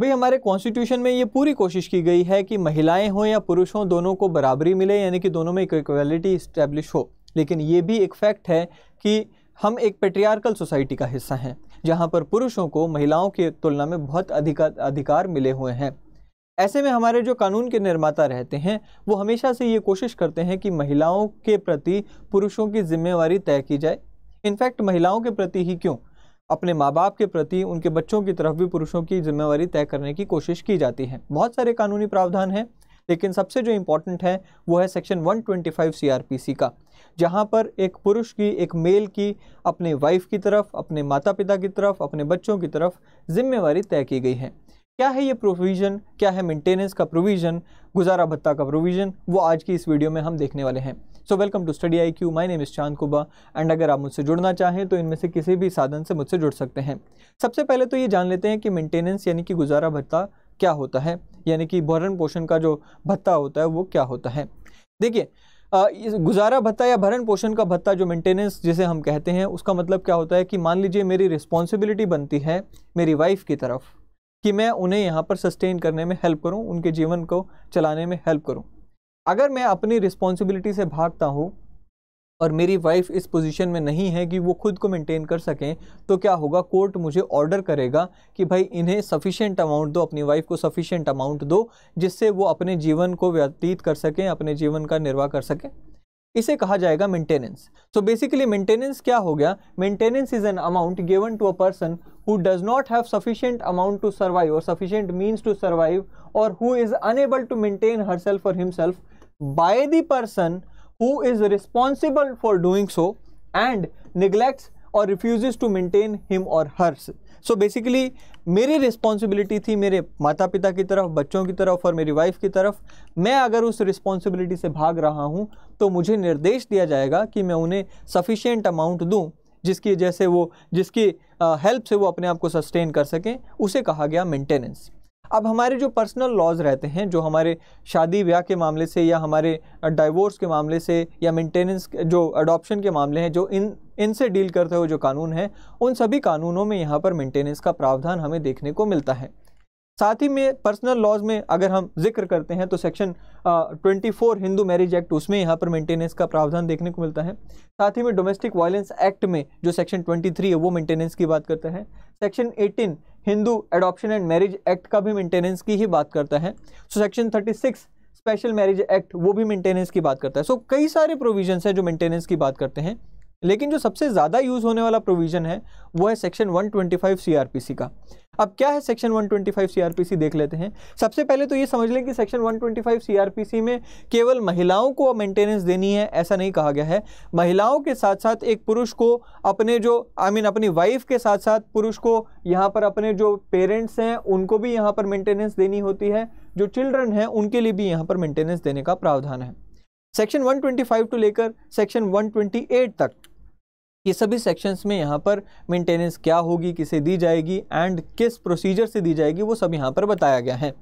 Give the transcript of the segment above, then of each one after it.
भाई हमारे कॉन्स्टिट्यूशन में ये पूरी कोशिश की गई है कि महिलाएं हों या पुरुष हों दोनों को बराबरी मिले यानी कि दोनों में इक्वलिटी इस्टेब्लिश हो लेकिन ये भी एक फैक्ट है कि हम एक पेट्रियार्कल सोसाइटी का हिस्सा हैं जहाँ पर पुरुषों को महिलाओं की तुलना में बहुत अधिक अधिकार मिले हुए हैं ऐसे में हमारे जो कानून के निर्माता रहते हैं वो हमेशा से ये कोशिश करते हैं कि महिलाओं के प्रति पुरुषों की जिम्मेवारी तय की जाए इनफैक्ट महिलाओं के प्रति ही क्यों अपने माँ बाप के प्रति उनके बच्चों की तरफ भी पुरुषों की जिम्मेवारी तय करने की कोशिश की जाती है बहुत सारे कानूनी प्रावधान हैं लेकिन सबसे जो इम्पोर्टेंट है वो है सेक्शन 125 ट्वेंटी का जहाँ पर एक पुरुष की एक मेल की अपने वाइफ की तरफ अपने माता पिता की तरफ अपने बच्चों की तरफ जिम्मेवारी तय की गई है क्या है ये प्रोविज़न क्या है मेंटेनेंस का प्रोविज़न गुजारा भत्ता का प्रोविज़न वो आज की इस वीडियो में हम देखने वाले हैं so welcome to study IQ my name is इस चांद कुबा एंड अगर आप मुझसे जुड़ना चाहें तो इनमें से किसी भी साधन से मुझसे जुड़ सकते हैं सबसे पहले तो ये जान लेते हैं कि मेंटेनेंस यानी कि गुजारा भत्ता क्या होता है यानी कि भरण पोषण का जो भत्ता होता है वो क्या होता है देखिए गुजारा भत्ता या भरण पोषण का भत्ता जो मेंटेनेंस जिसे हम कहते हैं उसका मतलब क्या होता है कि मान लीजिए मेरी रिस्पॉन्सिबिलिटी बनती है मेरी वाइफ की तरफ कि मैं उन्हें यहाँ पर सस्टेन करने में हेल्प करूँ उनके जीवन को चलाने में हेल्प करूँ अगर मैं अपनी रिस्पॉन्सिबिलिटी से भागता हूँ और मेरी वाइफ इस पोजीशन में नहीं है कि वो खुद को मेंटेन कर सकें तो क्या होगा कोर्ट मुझे ऑर्डर करेगा कि भाई इन्हें सफिशेंट अमाउंट दो अपनी वाइफ को सफिशेंट अमाउंट दो जिससे वो अपने जीवन को व्यतीत कर सकें अपने जीवन का निर्वाह कर सकें इसे कहा जाएगा मेंटेनेंस सो बेसिकली मेंटेनेंस क्या हो गया maintenance is an amount given to a person who does not have sufficient amount to survive और सफिशियंट मीन्स टू सर्वाइव और who is unable to maintain herself और himself by the person who is responsible for doing so and neglects और refuses to maintain him और hers so basically मेरी responsibility थी मेरे माता पिता की तरफ बच्चों की तरफ और मेरी वाइफ की तरफ मैं अगर उस रिस्पॉन्सिबिलिटी से भाग रहा हूँ तो मुझे निर्देश दिया जाएगा कि मैं उन्हें सफिशेंट अमाउंट दूँ जिसकी जैसे वो जिसकी हेल्प से वो अपने आप को सस्टेन कर सकें उसे कहा गया मेंटेनेंस अब हमारे जो पर्सनल लॉज रहते हैं जो हमारे शादी ब्याह के मामले से या हमारे डाइवोर्स के मामले से या मेंटेनेंस जो अडॉप्शन के मामले हैं जो इन इनसे डील करते हुए जो कानून हैं उन सभी कानूनों में यहाँ पर मेंटेनेंस का प्रावधान हमें देखने को मिलता है साथ ही में पर्सनल लॉज में अगर हम जिक्र करते हैं तो section twenty four Hindu marriage act उसमें यहाँ पर मेंटेनेंस का प्रावधान देखने को मिलता है साथ ही में डोमेस्टिक वायलेंस एक्ट में जो सेक्शन ट्वेंटी थ्री है वो मेंटेनेंस की बात करता है section eighteen Hindu adoption and marriage act का भी मेंटेनेंस की ही बात करता है so section thirty six special marriage act वो भी मेंटेनेंस की बात करता है सो so, कई सारे प्रोविजंस हैं जो मेंटेनेंस की बात करते हैं लेकिन जो सबसे ज़्यादा यूज़ होने वाला प्रोविज़न है वो है सेक्शन 125 सी का अब क्या है सेक्शन 125 सीआरपीसी देख लेते हैं सबसे पहले तो ये समझ लें कि सेक्शन 125 सीआरपीसी में केवल महिलाओं को मेंटेनेंस देनी है ऐसा नहीं कहा गया है महिलाओं के साथ साथ एक पुरुष को अपने जो आई I मीन mean, अपनी वाइफ के साथ साथ पुरुष को यहाँ पर अपने जो पेरेंट्स हैं उनको भी यहाँ पर मेंटेनेंस देनी होती है जो चिल्ड्रन हैं उनके लिए भी यहाँ पर मेंटेनेंस देने का प्रावधान है सेक्शन 125 टू लेकर सेक्शन 128 तक ये सभी सेक्शंस में यहाँ पर मेंटेनेंस क्या होगी किसे दी जाएगी एंड किस प्रोसीजर से दी जाएगी वो सब यहाँ पर बताया गया है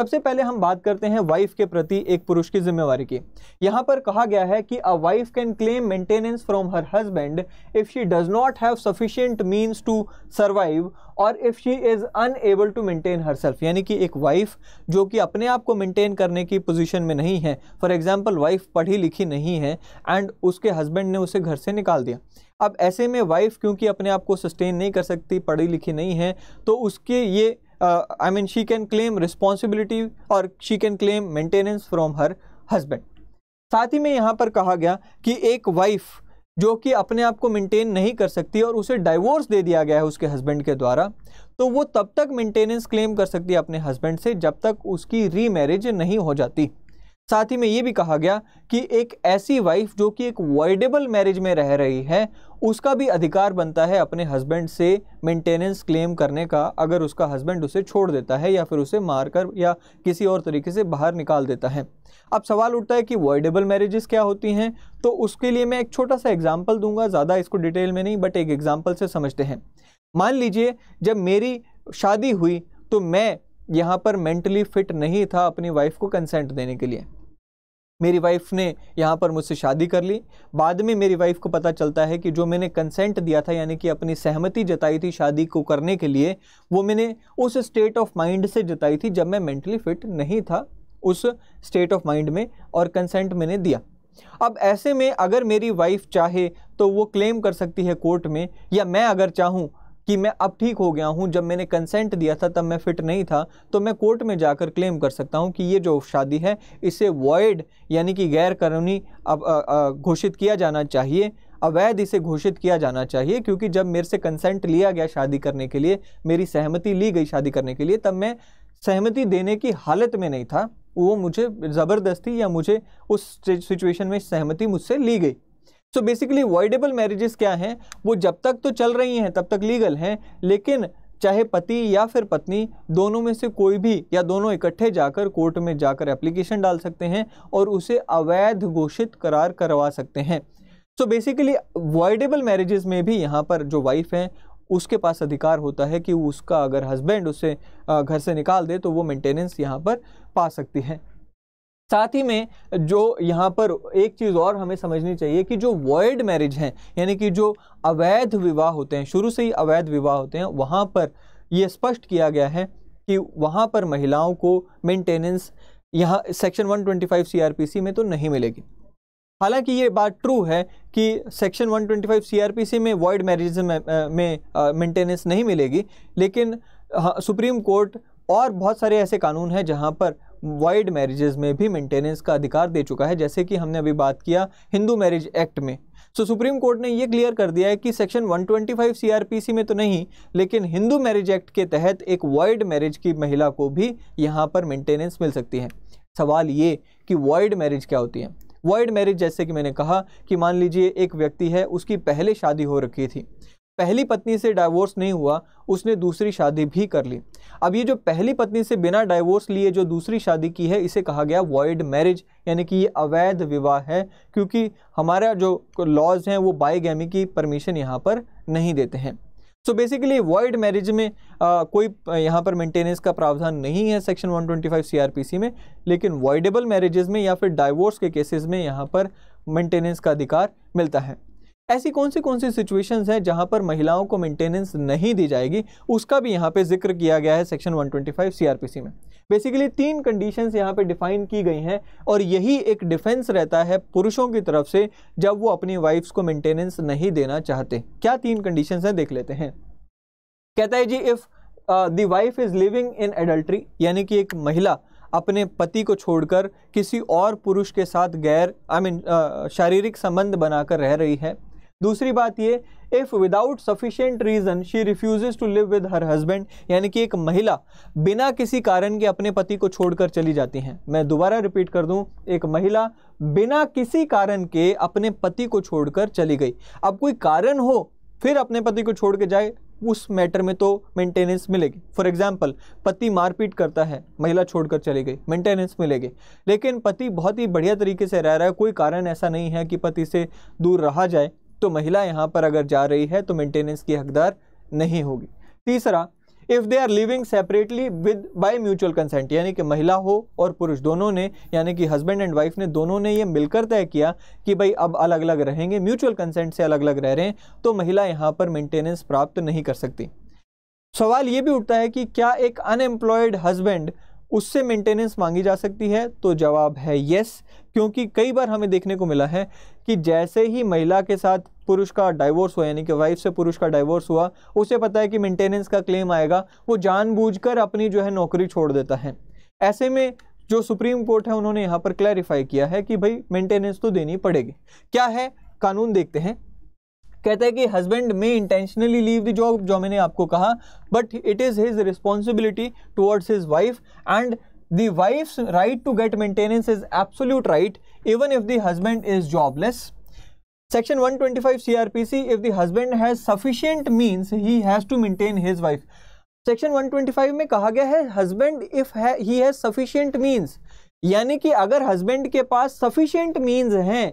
सबसे पहले हम बात करते हैं वाइफ के प्रति एक पुरुष की जिम्मेवारी की यहाँ पर कहा गया है कि a wife can claim maintenance from her husband if she does not have sufficient means to survive और if she is unable to maintain herself यानी कि एक वाइफ जो कि अपने आप को मेंटेन करने की पोजीशन में नहीं है फॉर एग्जाम्पल वाइफ पढ़ी लिखी नहीं है एंड उसके हस्बैंड ने उसे घर से निकाल दिया अब ऐसे में वाइफ क्योंकि अपने आप को सस्टेन नहीं कर सकती पढ़ी लिखी नहीं है तो उसके ये uh, I mean she can claim responsibility और she can claim maintenance from her husband. साथ ही में यहाँ पर कहा गया कि एक वाइफ जो कि अपने आप को मेंटेन नहीं कर सकती और उसे डाइवोर्स दे दिया गया है उसके हस्बैंड के द्वारा तो वो तब तक मेंटेनेंस क्लेम कर सकती है अपने हस्बैंड से जब तक उसकी रीमैरिज नहीं हो जाती साथ ही में ये भी कहा गया कि एक ऐसी वाइफ जो कि एक वॉइडेबल मैरिज में रह रही है उसका भी अधिकार बनता है अपने हस्बैंड से मेंटेनेंस क्लेम करने का अगर उसका हस्बैंड उसे छोड़ देता है या फिर उसे मारकर या किसी और तरीके से बाहर निकाल देता है अब सवाल उठता है कि वॉइडेबल मैरिजेस क्या होती हैं तो उसके लिए मैं एक छोटा सा एग्जाम्पल दूंगा ज़्यादा इसको डिटेल में नहीं बट एक एग्जाम्पल से समझते हैं मान लीजिए जब मेरी शादी हुई तो मैं यहाँ पर मेंटली फिट नहीं था अपनी वाइफ को कंसेंट देने के लिए मेरी वाइफ ने यहाँ पर मुझसे शादी कर ली बाद में मेरी वाइफ को पता चलता है कि जो मैंने कंसेंट दिया था यानी कि अपनी सहमति जताई थी शादी को करने के लिए वो मैंने उस स्टेट ऑफ माइंड से जताई थी जब मैं मेंटली फिट नहीं था उस स्टेट ऑफ माइंड में और कंसेंट मैंने दिया अब ऐसे में अगर मेरी वाइफ चाहे तो वो क्लेम कर सकती है कोर्ट में या मैं अगर चाहूँ कि मैं अब ठीक हो गया हूँ जब मैंने कंसेंट दिया था तब मैं फ़िट नहीं था तो मैं कोर्ट में जाकर क्लेम कर सकता हूँ कि ये जो शादी है इसे वॉइड यानी कि गैर कानूनी अब घोषित किया जाना चाहिए अवैध इसे घोषित किया जाना चाहिए क्योंकि जब मेरे से कंसेंट लिया गया शादी करने के लिए मेरी सहमति ली गई शादी करने के लिए तब मैं सहमति देने की हालत में नहीं था वो मुझे ज़बरदस्ती या मुझे उस सिचुएशन में सहमति मुझसे ली गई सो बेसिकली वॉइडेबल मैरिजेस क्या हैं वो जब तक तो चल रही हैं तब तक लीगल हैं लेकिन चाहे पति या फिर पत्नी दोनों में से कोई भी या दोनों इकट्ठे जाकर कोर्ट में जाकर एप्लीकेशन डाल सकते हैं और उसे अवैध घोषित करार करवा सकते हैं सो बेसिकली वॉइडेबल मैरिजेस में भी यहाँ पर जो वाइफ हैं उसके पास अधिकार होता है कि उसका अगर हस्बैंड उसे घर से निकाल दे तो वो मेंटेनेंस यहाँ पर पा सकती है साथ ही में जो यहाँ पर एक चीज़ और हमें समझनी चाहिए कि जो वॉइड मैरिज हैं यानी कि जो अवैध विवाह होते हैं शुरू से ही अवैध विवाह होते हैं वहाँ पर ये स्पष्ट किया गया है कि वहाँ पर महिलाओं को मेंटेनेंस यहाँ सेक्शन 125 सीआरपीसी में तो नहीं मिलेगी हालांकि ये बात ट्रू है कि सेक्शन 125 सीआरपीसी में वर्ल्ड मैरिज में मेंटेनेंस नहीं मिलेगी लेकिन हाँ, सुप्रीम कोर्ट और बहुत सारे ऐसे कानून हैं जहाँ पर वाइड मैरिजेज़ में भी मेंटेनेंस का अधिकार दे चुका है जैसे कि हमने अभी बात किया हिंदू मैरिज एक्ट में सो so, सुप्रीम कोर्ट ने यह क्लियर कर दिया है कि सेक्शन 125 सीआरपीसी में तो नहीं लेकिन हिंदू मैरिज एक्ट के तहत एक वाइड मैरिज की महिला को भी यहाँ पर मेंटेनेंस मिल सकती है सवाल ये कि वाइड मैरिज क्या होती है वाइड मैरिज जैसे कि मैंने कहा कि मान लीजिए एक व्यक्ति है उसकी पहले शादी हो रखी थी पहली पत्नी से डाइवोर्स नहीं हुआ उसने दूसरी शादी भी कर ली अब ये जो पहली पत्नी से बिना डाइवोर्स लिए जो दूसरी शादी की है इसे कहा गया वॉइड मैरिज यानी कि ये अवैध विवाह है क्योंकि हमारा जो लॉज हैं वो बाईगैमी की परमिशन यहाँ पर नहीं देते हैं सो बेसिकली वॉइड मैरिज में आ, कोई यहाँ पर मेंटेनेंस का प्रावधान नहीं है सेक्शन 125 सीआरपीसी में लेकिन वॉइडेबल मैरिजेज में या फिर डाइवोर्स के केसेस में यहाँ पर मेंटेनेंस का अधिकार मिलता है ऐसी कौन सी कौन सी सिचुएशंस हैं जहां पर महिलाओं को मेंटेनेंस नहीं दी जाएगी उसका भी यहाँ पे जिक्र किया गया है सेक्शन 125 सीआरपीसी में बेसिकली तीन कंडीशंस यहाँ पे डिफाइन की गई हैं और यही एक डिफेंस रहता है पुरुषों की तरफ से जब वो अपनी वाइफ्स को मेंटेनेंस नहीं देना चाहते क्या तीन कंडीशन हैं देख लेते हैं कहता है जी if the wife is living in adultery यानी कि एक महिला अपने पति को छोड़कर किसी और पुरुष के साथ गैर आई मीन uh, शारीरिक संबंध बनाकर रह रही है दूसरी बात ये if without sufficient reason she refuse to live with her husband यानी कि एक महिला बिना किसी कारण के अपने पति को छोड़कर चली जाती हैं मैं दोबारा रिपीट कर दूँ एक महिला बिना किसी कारण के अपने पति को छोड़कर चली गई अब कोई कारण हो फिर अपने पति को छोड़ के जाए उस मैटर में तो मेंटेनेंस मिलेगी फॉर एग्जाम्पल पति मारपीट करता है महिला छोड़कर चली गई मेंटेनेंस मिलेगी लेकिन पति बहुत ही बढ़िया तरीके से रह रहा है कोई कारण ऐसा नहीं है कि पति से दूर रहा जाए तो महिला यहाँ पर अगर जा रही है तो मेंटेनेंस की हकदार नहीं होगी तीसरा if they are living separately with by mutual consent यानी कि महिला हो और पुरुष दोनों ने यानी कि हस्बैंड एंड वाइफ ने दोनों ने ये मिलकर तय किया कि भाई अब अलग अलग रहेंगे म्यूचुअल कंसेंट से अलग अलग रह रहे हैं तो महिला यहाँ पर मेंटेनेंस प्राप्त नहीं कर सकती सवाल ये भी उठता है कि क्या एक अनएम्प्लॉयड हस्बैंड उससे मेंटेनेंस मांगी जा सकती है तो जवाब है येस क्योंकि कई बार हमें देखने को मिला है कि जैसे ही महिला के साथ पुरुष का डाइवोर्स हुआ यानी कि वाइफ से पुरुष का डाइवोर्स हुआ उसे पता है कि मेंटेनेंस का क्लेम आएगा वो जानबूझकर अपनी जो है नौकरी छोड़ देता है ऐसे में जो सुप्रीम कोर्ट है उन्होंने यहाँ पर क्लैरिफाई किया है कि भाई मेंटेनेंस तो देनी पड़ेगी क्या है कानून देखते हैं कहता है कि हस्बैंड में इंटेंशनली लीव द जॉब जो मैंने आपको कहा but it is his responsibility towards his wife and the wife's right to get maintenance is absolute right even if the husband is jobless section 125 twenty five C R P C if the husband has sufficient means he has to maintain his wife section 125 में कहा गया है husband if he has sufficient means यानी कि अगर husband के पास sufficient means हैं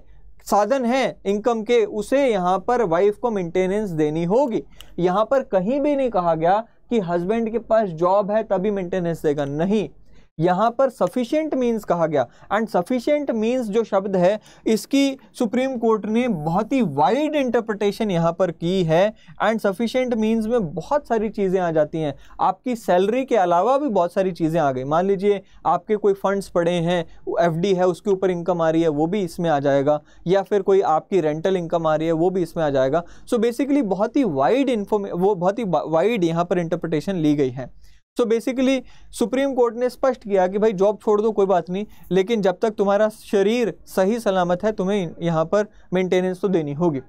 साधन है इनकम के उसे यहाँ पर वाइफ को मेंटेनेंस देनी होगी यहाँ पर कहीं भी नहीं कहा गया कि हस्बैंड के पास जॉब है तभी मेंटेनेंस देगा नहीं यहाँ पर सफिशियंट मीन्स कहा गया एंड सफिशियंट मीन्स जो शब्द है इसकी सुप्रीम कोर्ट ने बहुत ही वाइड इंटरप्रटेशन यहाँ पर की है एंड सफिशियंट मीन्स में बहुत सारी चीज़ें आ जाती हैं आपकी सैलरी के अलावा भी बहुत सारी चीज़ें आ गई मान लीजिए आपके कोई फंड्स पड़े हैं एफ है उसके ऊपर इनकम आ रही है वो भी इसमें आ जाएगा या फिर कोई आपकी रेंटल इनकम आ रही है वो भी इसमें आ जाएगा सो so बेसिकली बहुत ही वाइड इन्फॉर्मे वो बहुत ही वाइड यहाँ पर इंटरप्रटेशन ली गई है सो बेसिकली सुप्रीम कोर्ट ने स्पष्ट किया कि भाई जॉब छोड़ दो कोई बात नहीं लेकिन जब तक तुम्हारा शरीर सही सलामत है तुम्हें यहाँ पर मेंटेनेंस तो देनी होगी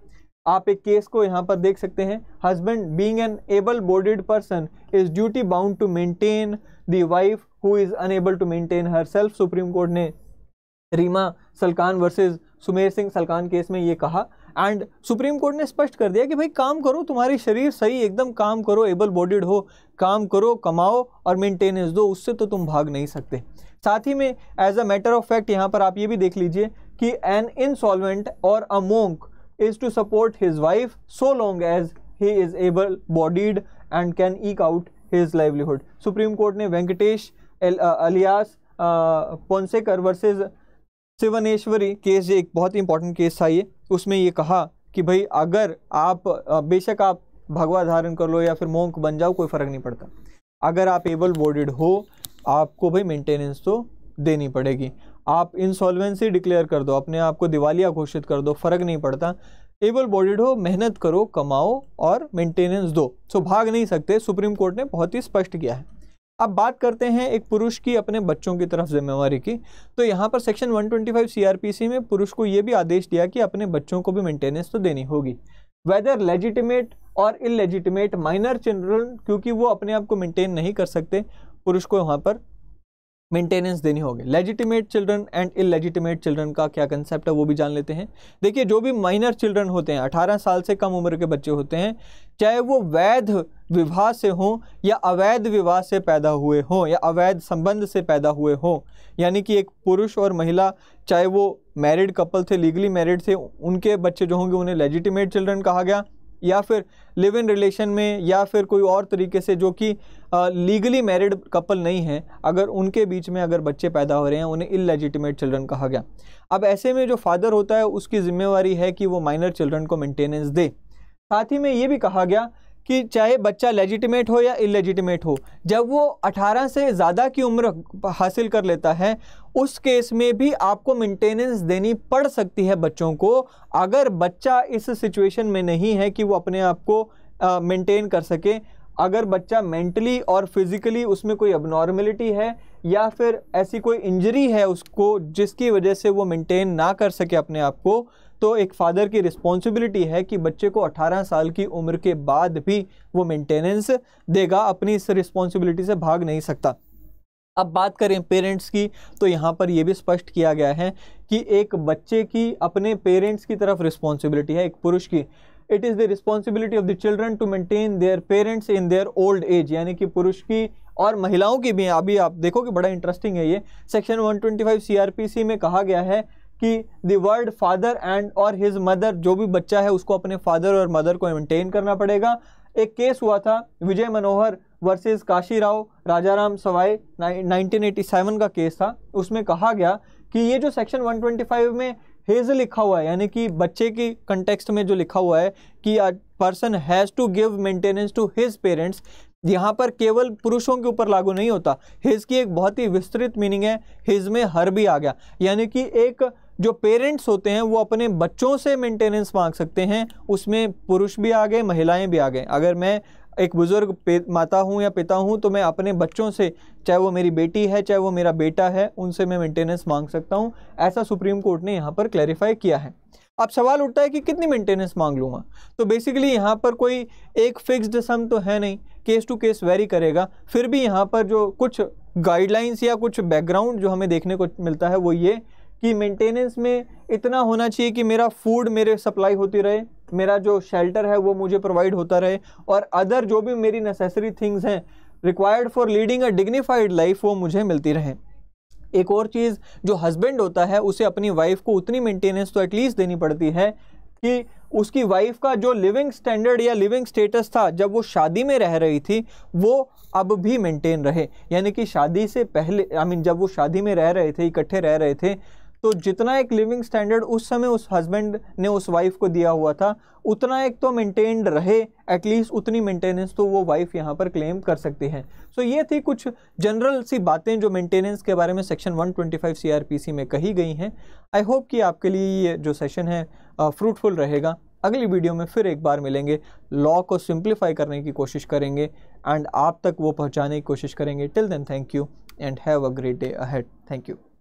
आप एक केस को यहाँ पर देख सकते हैं husband being an able bodied person is duty bound to maintain the wife who is unable to maintain herself supreme court ने रीमा सलकान वर्सेज सुमेर सिंह सलकान केस में ये कहा एंड सुप्रीम कोर्ट ने स्पष्ट कर दिया कि भाई काम करो तुम्हारी शरीर सही एकदम काम करो एबल बॉडीड हो काम करो कमाओ और मेंटेनेंस दो उससे तो तुम भाग नहीं सकते साथ ही में as a matter of fact यहाँ पर आप ये भी देख लीजिए कि an insolvent or a monk is to support his wife so long as he is able bodied and can eke out his livelihood supreme court ने Venkatesh alias Ponsekar versus Sivaneshwari case ये एक बहुत ही इंपॉर्टेंट केस था ये उसमें ये कहा कि भाई अगर आप बेशक आप भगवा धारण कर लो या फिर मोंक बन जाओ कोई फ़र्क नहीं पड़ता अगर आप एबल बॉडीड हो आपको भाई मेंटेनेंस तो देनी पड़ेगी आप इंसॉल्वेंसी डिक्लेयर कर दो अपने आप को दिवालिया घोषित कर दो फ़र्क नहीं पड़ता एबल बॉडीड हो मेहनत करो कमाओ और मेंटेनेंस दो सो भाग नहीं सकते सुप्रीम कोर्ट ने बहुत ही स्पष्ट किया है अब बात करते हैं एक पुरुष की अपने बच्चों की तरफ जिम्मेवारी की तो यहाँ पर सेक्शन 125 ट्वेंटी में पुरुष को ये भी आदेश दिया कि अपने बच्चों को भी मेंटेनेंस तो देनी होगी whether legitimate or illegitimate minor children क्योंकि वो अपने आप को मेंटेन नहीं कर सकते पुरुष को वहाँ पर मेंटेनेंस देनी होगी legitimate children and illegitimate children का क्या कंसेप्ट है वो भी जान लेते हैं देखिए जो भी माइनर चिल्ड्रन होते हैं 18 साल से कम उम्र के बच्चे होते हैं चाहे वो वैध विवाह से हों या अवैध विवाह से पैदा हुए हों या अवैध संबंध से पैदा हुए हों यानी कि एक पुरुष और महिला चाहे वो मैरिड कपल थे लीगली मैरिड थे उनके बच्चे जो होंगे उन्हें लेजिटिमेट चिल्ड्रन कहा गया या फिर लिव इन रिलेशन में या फिर कोई और तरीके से जो कि लीगली मैरिड कपल नहीं है अगर उनके बीच में अगर बच्चे पैदा हो रहे हैं उन्हें इलेजिटिमेट चिल्ड्रन कहा गया अब ऐसे में जो फादर होता है उसकी जिम्मेवारी है कि वो माइनर चिल्ड्रन को मेंटेनेंस दे साथ ही में ये भी कहा गया कि चाहे बच्चा लेजिटिमेट हो या इलेजिटिमेट हो जब वो 18 से ज़्यादा की उम्र हासिल कर लेता है उस केस में भी आपको मेंटेनेंस देनी पड़ सकती है बच्चों को अगर बच्चा इस सिचुएशन में नहीं है कि वो अपने आप को मेंटेन कर सके अगर बच्चा मेंटली और फिज़िकली उसमें कोई अबनॉर्मेलिटी है या फिर ऐसी कोई इंजरी है उसको जिसकी वजह से वो मेंटेन ना कर सके अपने आप को तो एक फादर की रिस्पॉन्सिबिलिटी है कि बच्चे को 18 साल की उम्र के बाद भी वो मेंटेनेंस देगा अपनी इस रिस्पॉन्सिबिलिटी से भाग नहीं सकता अब बात करें पेरेंट्स की तो यहाँ पर यह भी स्पष्ट किया गया है कि एक बच्चे की अपने पेरेंट्स की तरफ रिस्पॉन्सिबिलिटी है एक पुरुष की it is the responsibility of the children to maintain their parents in their old age यानी कि पुरुष की और महिलाओं की भी अभी आप देखो कि बड़ा इंटरेस्टिंग है ये सेक्शन 125 सीआरपीसी में कहा गया है कि दी वर्ड फादर एंड और हिज मदर जो भी बच्चा है उसको अपने फादर और मदर को मेंटेन करना पड़ेगा एक केस हुआ था विजय मनोहर वर्सेस काशी राव राजा राम सवाई 1987 का केस था उसमें कहा गया कि ये जो सेक्शन 125 में हेज लिखा हुआ है यानी कि बच्चे की कंटेक्स्ट में जो लिखा हुआ है कि person has to give maintenance to his parents यहाँ पर केवल पुरुषों के ऊपर लागू नहीं होता हिज की एक बहुत ही विस्तृत मीनिंग है हिज में हर भी आ गया यानी कि एक जो पेरेंट्स होते हैं वो अपने बच्चों से मेंटेनेंस मांग सकते हैं उसमें पुरुष भी आ गए महिलाएं भी आ गए अगर मैं एक बुज़ुर्ग माता हूँ या पिता हूँ तो मैं अपने बच्चों से चाहे वो मेरी बेटी है चाहे वो मेरा बेटा है उनसे मैं मेंटेनेंस मांग सकता हूँ ऐसा सुप्रीम कोर्ट ने यहाँ पर क्लैरिफाई किया है अब सवाल उठता है कि कितनी मेंटेनेंस मांग लूँगा तो बेसिकली यहाँ पर कोई एक फिक्स्ड सम तो है नहीं केस टू केस वेरी करेगा फिर भी यहाँ पर जो कुछ गाइडलाइंस या कुछ बैकग्राउंड जो हमें देखने को मिलता है वो ये कि मेंटेनेंस में इतना होना चाहिए कि मेरा फूड मेरे सप्लाई होती रहे मेरा जो शेल्टर है वो मुझे प्रोवाइड होता रहे और अदर जो भी मेरी नेसेसरी थिंग्स हैं required for leading a dignified life वो मुझे मिलती रहे एक और चीज़ जो हस्बैंड होता है उसे अपनी वाइफ को उतनी मेंटेनेंस तो एटलीस्ट देनी पड़ती है कि उसकी वाइफ का जो लिविंग स्टैंडर्ड या लिविंग स्टेटस था जब वो शादी में रह रही थी वो अब भी मेंटेन रहे यानी कि शादी से पहले आई I मीन mean, जब वो शादी में रह रहे थे इकट्ठे रह रहे थे तो जितना एक लिविंग स्टैंडर्ड उस समय उस हस्बैंड ने उस वाइफ को दिया हुआ था उतना एक तो मेंटेन्ड रहे एटलीस्ट उतनी मेंटेनेंस तो वो वाइफ यहाँ पर क्लेम कर सकती है सो so ये थी कुछ जनरल सी बातें जो मेंटेनेंस के बारे में सेक्शन 125 सीआरपीसी में कही गई हैं आई होप कि आपके लिए ये जो सेशन है फ्रूटफुल रहेगा अगली वीडियो में फिर एक बार मिलेंगे लॉ को सिंप्लीफाई करने की कोशिश करेंगे एंड आप तक वो पहुँचाने की कोशिश करेंगे till then thank you and have a great day ahead thank you